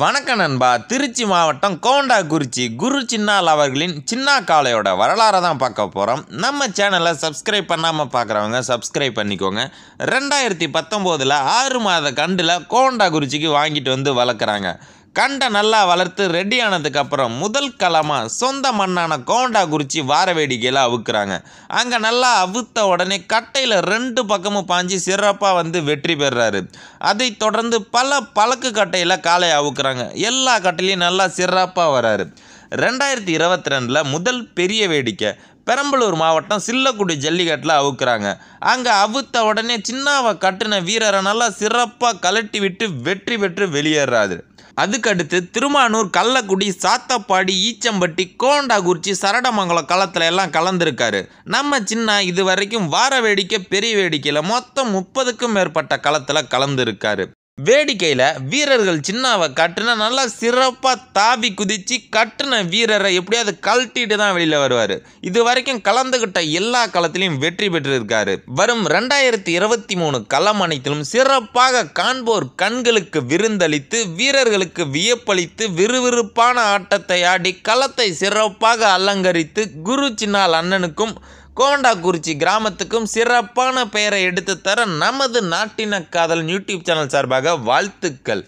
வணக்கம் நண்பா திருச்சி மாவட்டம் குறிச்சி குரு சின்னால் அவர்களின் சின்ன காலையோட வரலாறை தான் பார்க்க போகிறோம் நம்ம சேனலை சப்ஸ்கிரைப் பண்ணாமல் பார்க்குறவங்க சப்ஸ்கிரைப் பண்ணிக்கோங்க ரெண்டாயிரத்தி பத்தொம்போதில் ஆறு மாத கண்டில் குறிச்சிக்கு வாங்கிட்டு வந்து வளர்க்குறாங்க கண்டை நல்லா வளர்த்து ரெடி அப்புறம் முதல் களமாக சொந்த மண்ணான கோண்டா குறித்து வார வேடிக்கையில் அவுக்குறாங்க அங்கே நல்லா அவுத்த உடனே கட்டையில் ரெண்டு பக்கமும் பாஞ்சு சிறப்பாக வந்து வெற்றி பெறுறாரு அதை தொடர்ந்து பல பழக்கு கட்டையில் காலை அவுக்குறாங்க எல்லா கட்டையிலையும் நல்லா சிறப்பாக வராரு ரெண்டாயிரத்தி இருபத்தி ரெண்டில் முதல் பெரிய வேடிக்கை பெரம்பலூர் மாவட்டம் சில்லக்குடி ஜல்லிக்கட்டில் அவுக்குறாங்க அங்கே அவுத்த உடனே சின்னாவை கட்டின வீரரை நல்லா சிறப்பாக கலட்டி விட்டு வெற்றி பெற்று வெளியேறாது அதுக்கடுத்து திருமானூர் கள்ளக்குடி சாத்தப்பாடி ஈச்சம்பட்டி கோண்டாகுறிச்சி சரடமங்கலம் களத்தில் எல்லாம் கலந்துருக்காரு நம்ம சின்ன இது வரைக்கும் வார வேடிக்கை பெரிய வேடிக்கையில் மொத்தம் முப்பதுக்கும் மேற்பட்ட களத்தில் கலந்துருக்காரு வேடிக்கையில் வீரர்கள் சின்னாவை கட்டுனா நல்லா சிறப்பாக தாவி குதித்து கட்டின வீரரை எப்படியாவது கழட்டிட்டு தான் வெளியில் வருவார் இது வரைக்கும் கலந்துகிட்ட எல்லா களத்திலையும் வெற்றி பெற்றிருக்காரு வரும் ரெண்டாயிரத்தி இருபத்தி மூணு களம் அனைத்திலும் சிறப்பாக காண்போர் கண்களுக்கு விருந்தளித்து வீரர்களுக்கு வியப்பளித்து விறுவிறுப்பான ஆட்டத்தை ஆடி களத்தை சிறப்பாக அலங்கரித்து குரு சின்னால் அண்ணனுக்கும் கோவண்டாக்குறிச்சி கிராமத்துக்கும் சிறப்பான பெயரை எடுத்து தர நமது நாட்டின காதல் யூடியூப் சேனல் சார்பாக வாழ்த்துக்கள்